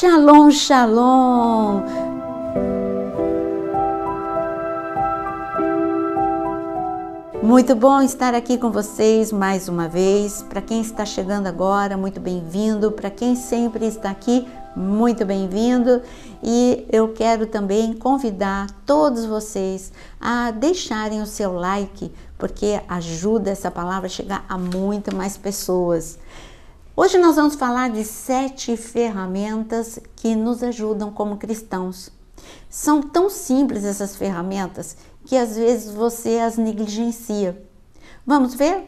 Shalom, shalom. Muito bom estar aqui com vocês mais uma vez. Para quem está chegando agora, muito bem-vindo. Para quem sempre está aqui, muito bem-vindo. E eu quero também convidar todos vocês a deixarem o seu like, porque ajuda essa palavra a chegar a muito mais pessoas. Hoje nós vamos falar de sete ferramentas que nos ajudam como cristãos. São tão simples essas ferramentas que às vezes você as negligencia. Vamos ver?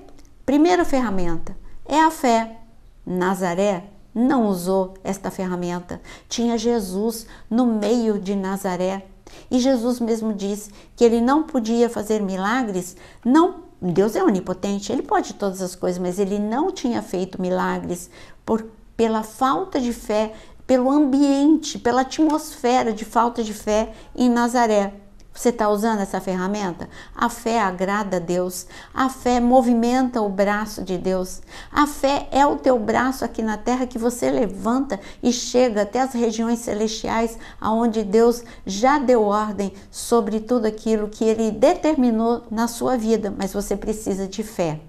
Primeira ferramenta é a fé. Nazaré não usou esta ferramenta. Tinha Jesus no meio de Nazaré. E Jesus mesmo disse que ele não podia fazer milagres, não Deus é onipotente, ele pode todas as coisas, mas ele não tinha feito milagres por, pela falta de fé, pelo ambiente, pela atmosfera de falta de fé em Nazaré. Você está usando essa ferramenta? A fé agrada a Deus, a fé movimenta o braço de Deus, a fé é o teu braço aqui na terra que você levanta e chega até as regiões celestiais, aonde Deus já deu ordem sobre tudo aquilo que ele determinou na sua vida, mas você precisa de fé.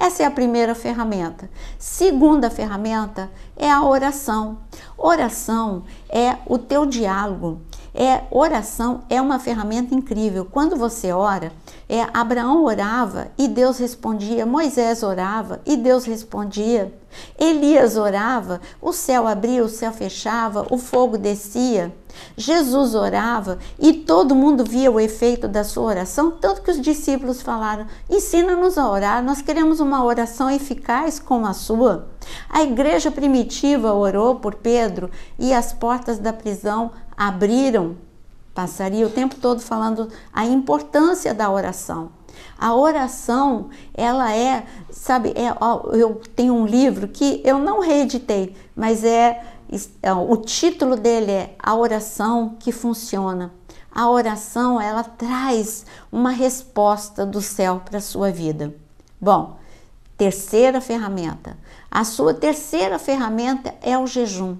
Essa é a primeira ferramenta. Segunda ferramenta é a oração. Oração é o teu diálogo é, oração é uma ferramenta incrível. Quando você ora, é, Abraão orava e Deus respondia, Moisés orava e Deus respondia, Elias orava, o céu abria, o céu fechava, o fogo descia. Jesus orava e todo mundo via o efeito da sua oração, tanto que os discípulos falaram: ensina-nos a orar, nós queremos uma oração eficaz como a sua. A igreja primitiva orou por Pedro e as portas da prisão abriram, passaria o tempo todo falando a importância da oração. A oração, ela é, sabe, é, ó, eu tenho um livro que eu não reeditei, mas é, é o título dele é A Oração que Funciona. A oração, ela traz uma resposta do céu para a sua vida. Bom, terceira ferramenta. A sua terceira ferramenta é o jejum.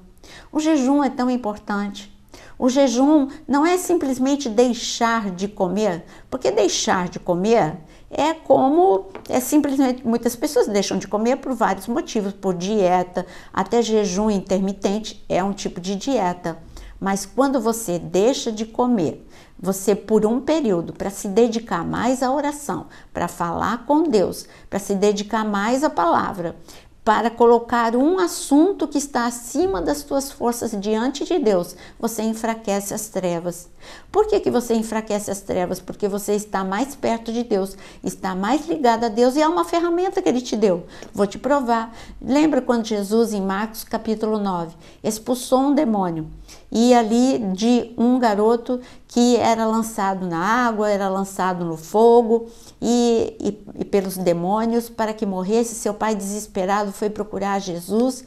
O jejum é tão importante o jejum não é simplesmente deixar de comer, porque deixar de comer é como é simplesmente muitas pessoas deixam de comer por vários motivos, por dieta, até jejum intermitente é um tipo de dieta. Mas quando você deixa de comer, você por um período para se dedicar mais à oração, para falar com Deus, para se dedicar mais à palavra, para colocar um assunto que está acima das tuas forças diante de Deus, você enfraquece as trevas. Por que, que você enfraquece as trevas? Porque você está mais perto de Deus, está mais ligado a Deus e é uma ferramenta que Ele te deu. Vou te provar. Lembra quando Jesus, em Marcos capítulo 9, expulsou um demônio? e ali de um garoto que era lançado na água, era lançado no fogo e, e, e pelos demônios para que morresse. Seu pai desesperado foi procurar Jesus.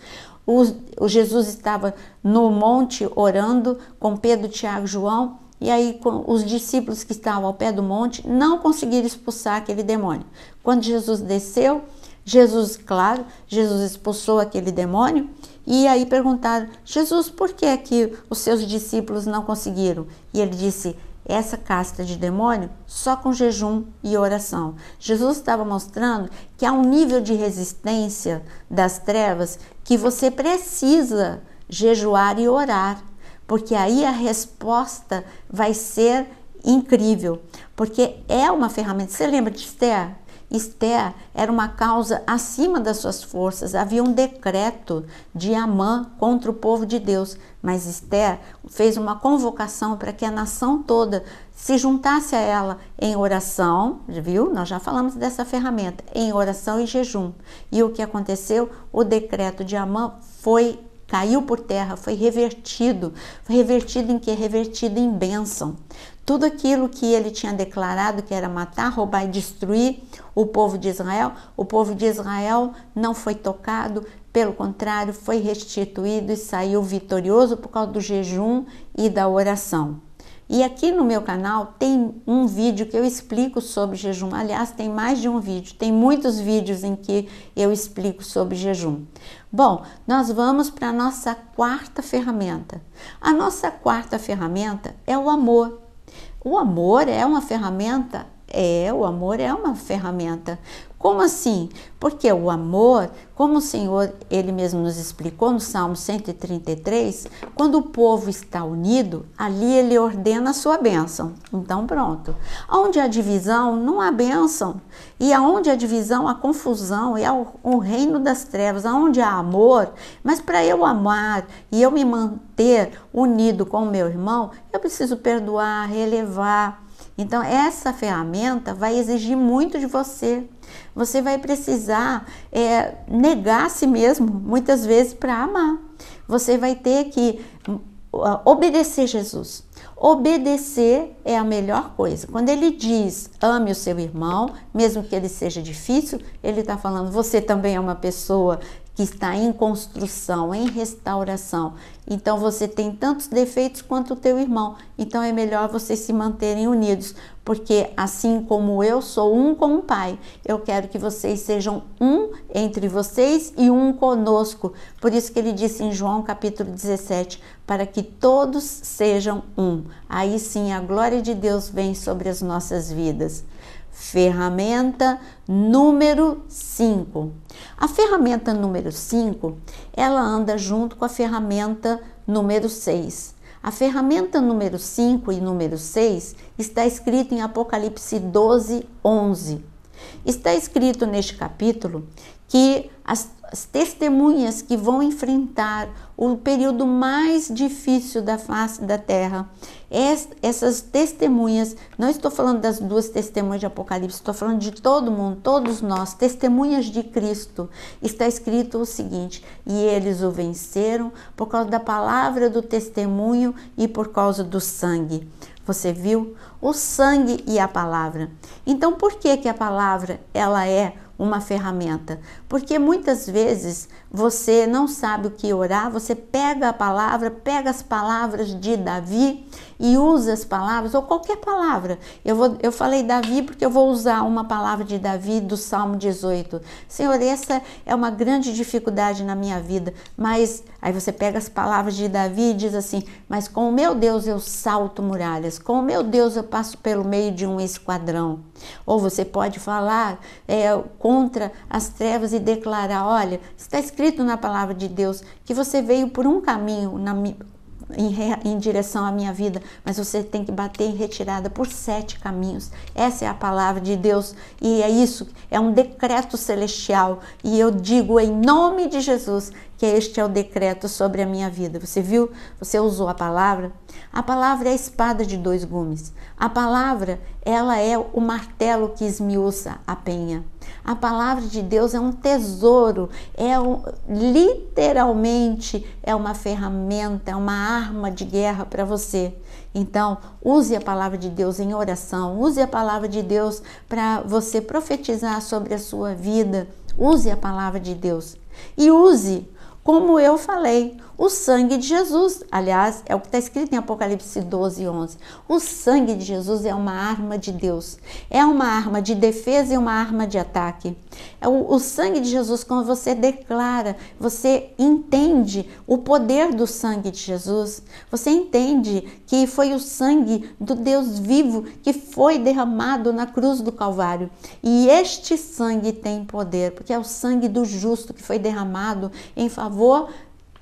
O, o Jesus estava no monte orando com Pedro, Tiago, João e aí os discípulos que estavam ao pé do monte não conseguiram expulsar aquele demônio. Quando Jesus desceu, Jesus, claro, Jesus expulsou aquele demônio e aí perguntaram: Jesus, por que é que os seus discípulos não conseguiram? E ele disse: essa casta de demônio só com jejum e oração. Jesus estava mostrando que há um nível de resistência das trevas que você precisa jejuar e orar, porque aí a resposta vai ser incrível, porque é uma ferramenta. Você lembra de Esther? Esther era uma causa acima das suas forças, havia um decreto de Amã contra o povo de Deus, mas Esther fez uma convocação para que a nação toda se juntasse a ela em oração, viu? Nós já falamos dessa ferramenta, em oração e jejum. E o que aconteceu? O decreto de Amã foi caiu por terra, foi revertido. Foi revertido em que? Revertido em bênção tudo aquilo que ele tinha declarado que era matar, roubar e destruir o povo de Israel, o povo de Israel não foi tocado, pelo contrário, foi restituído e saiu vitorioso por causa do jejum e da oração. E aqui no meu canal tem um vídeo que eu explico sobre jejum. Aliás, tem mais de um vídeo, tem muitos vídeos em que eu explico sobre jejum. Bom, nós vamos para a nossa quarta ferramenta. A nossa quarta ferramenta é o amor. O amor é uma ferramenta? É, o amor é uma ferramenta. Como assim? Porque o amor, como o Senhor ele mesmo nos explicou no Salmo 133, quando o povo está unido, ali ele ordena a sua bênção. Então pronto. Onde há divisão, não há bênção. E aonde há divisão, há confusão, é o, o reino das trevas. Aonde há amor, mas para eu amar e eu me manter unido com o meu irmão, eu preciso perdoar, relevar então, essa ferramenta vai exigir muito de você. Você vai precisar é, negar a si mesmo, muitas vezes, para amar. Você vai ter que hum, obedecer Jesus. Obedecer é a melhor coisa. Quando ele diz ame o seu irmão, mesmo que ele seja difícil, ele está falando você também é uma pessoa que está em construção, em restauração. Então você tem tantos defeitos quanto o teu irmão. Então é melhor vocês se manterem unidos, porque assim como eu sou um com o Pai, eu quero que vocês sejam um entre vocês e um conosco. Por isso que ele disse em João capítulo 17, para que todos sejam um. Aí sim a glória de Deus vem sobre as nossas vidas. Ferramenta número 5. A ferramenta número 5, ela anda junto com a ferramenta número 6. A ferramenta número 5 e número 6 está escrita em Apocalipse 12, 11. Está escrito neste capítulo que as as testemunhas que vão enfrentar o período mais difícil da face da terra. Essas testemunhas, não estou falando das duas testemunhas de Apocalipse, estou falando de todo mundo, todos nós, testemunhas de Cristo. Está escrito o seguinte: e eles o venceram por causa da palavra do testemunho e por causa do sangue. Você viu? O sangue e a palavra. Então, por que que a palavra ela é uma ferramenta, porque muitas vezes você não sabe o que orar, você pega a palavra, pega as palavras de Davi e usa as palavras, ou qualquer palavra. Eu, vou, eu falei Davi porque eu vou usar uma palavra de Davi do Salmo 18. Senhor, essa é uma grande dificuldade na minha vida, mas aí você pega as palavras de Davi e diz assim: Mas com o meu Deus eu salto muralhas, com o meu Deus eu passo pelo meio de um esquadrão. Ou você pode falar é, contra as trevas e declarar: Olha, está escrito na palavra de Deus que você veio por um caminho, na, em, re, em direção à minha vida, mas você tem que bater em retirada por sete caminhos. Essa é a palavra de Deus e é isso, é um decreto celestial. E eu digo em nome de Jesus que este é o decreto sobre a minha vida. Você viu? Você usou a palavra? A palavra é a espada de dois gumes. A palavra, ela é o martelo que esmiuça a penha. A palavra de Deus é um tesouro, é um, literalmente é uma ferramenta, é uma arma de guerra para você. Então, use a palavra de Deus em oração, use a palavra de Deus para você profetizar sobre a sua vida. Use a palavra de Deus e use, como eu falei, o sangue de Jesus, aliás, é o que está escrito em Apocalipse 12, 11. O sangue de Jesus é uma arma de Deus, é uma arma de defesa e uma arma de ataque. É o, o sangue de Jesus, quando você declara, você entende o poder do sangue de Jesus, você entende que foi o sangue do Deus vivo que foi derramado na cruz do Calvário. E este sangue tem poder, porque é o sangue do justo que foi derramado em favor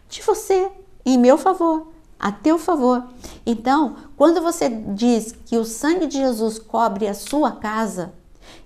de você, em meu favor, a teu favor. Então, quando você diz que o sangue de Jesus cobre a sua casa,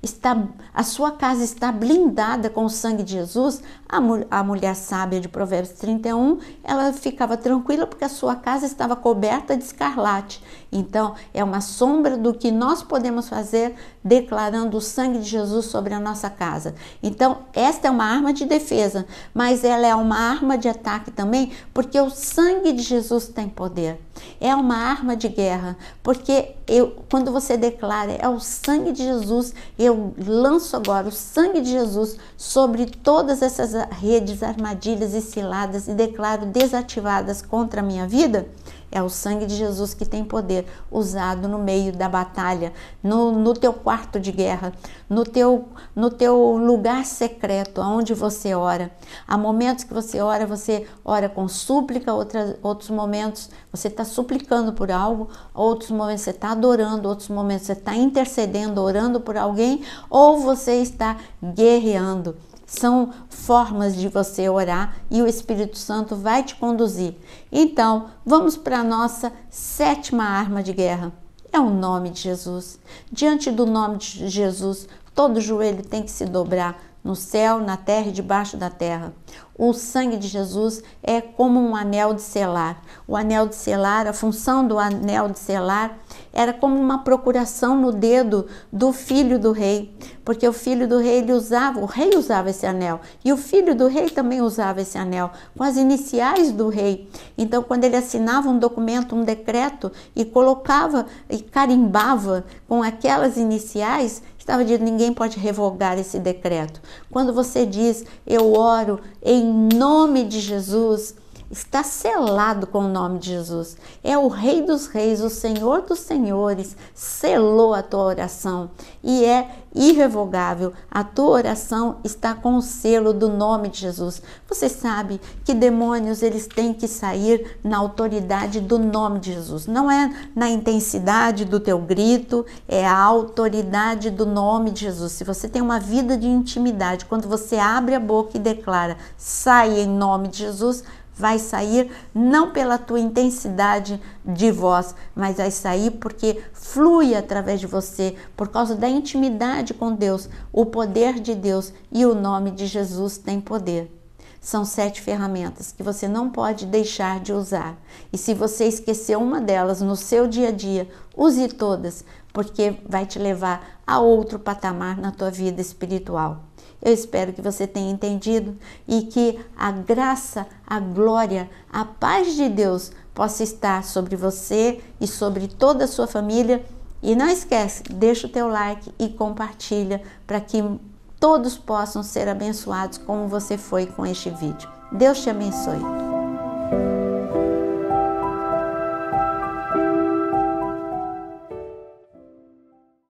está, a sua casa está blindada com o sangue de Jesus, a, mu a mulher sábia de Provérbios 31, ela ficava tranquila porque a sua casa estava coberta de escarlate. Então, é uma sombra do que nós podemos fazer declarando o sangue de Jesus sobre a nossa casa. Então, esta é uma arma de defesa, mas ela é uma arma de ataque também, porque o sangue de Jesus tem poder. É uma arma de guerra, porque eu, quando você declara, é o sangue de Jesus eu lanço agora o sangue de Jesus sobre todas essas redes, armadilhas e ciladas e declaro desativadas contra a minha vida? É o sangue de Jesus que tem poder, usado no meio da batalha, no, no teu quarto de guerra, no teu, no teu lugar secreto, aonde você ora. Há momentos que você ora, você ora com súplica, outras, outros momentos você está suplicando por algo, outros momentos você está adorando, outros momentos você está intercedendo, orando por alguém, ou você está guerreando são formas de você orar e o Espírito Santo vai te conduzir. Então, vamos para a nossa sétima arma de guerra. É o nome de Jesus. Diante do nome de Jesus, todo joelho tem que se dobrar, no céu, na terra e debaixo da terra. O sangue de Jesus é como um anel de selar. O anel de selar, a função do anel de selar era como uma procuração no dedo do filho do rei, porque o filho do rei ele usava, o rei usava esse anel e o filho do rei também usava esse anel com as iniciais do rei. Então, quando ele assinava um documento, um decreto e colocava e carimbava com aquelas iniciais, Estava dizendo ninguém pode revogar esse decreto. Quando você diz, eu oro em nome de Jesus, está selado com o nome de Jesus. É o Rei dos Reis, o Senhor dos Senhores, selou a tua oração e é irrevogável. A tua oração está com o selo do nome de Jesus. Você sabe que demônios eles têm que sair na autoridade do nome de Jesus. Não é na intensidade do teu grito, é a autoridade do nome de Jesus. Se você tem uma vida de intimidade, quando você abre a boca e declara: "Sai em nome de Jesus", vai sair não pela tua intensidade de voz, mas vai sair porque flui através de você, por causa da intimidade com Deus, o poder de Deus e o nome de Jesus tem poder. São sete ferramentas que você não pode deixar de usar. E se você esqueceu uma delas no seu dia a dia, use todas, porque vai te levar a outro patamar na tua vida espiritual. Eu espero que você tenha entendido e que a graça, a glória, a paz de Deus possa estar sobre você e sobre toda a sua família. E não esquece, deixa o teu like e compartilha para que todos possam ser abençoados como você foi com este vídeo. Deus te abençoe.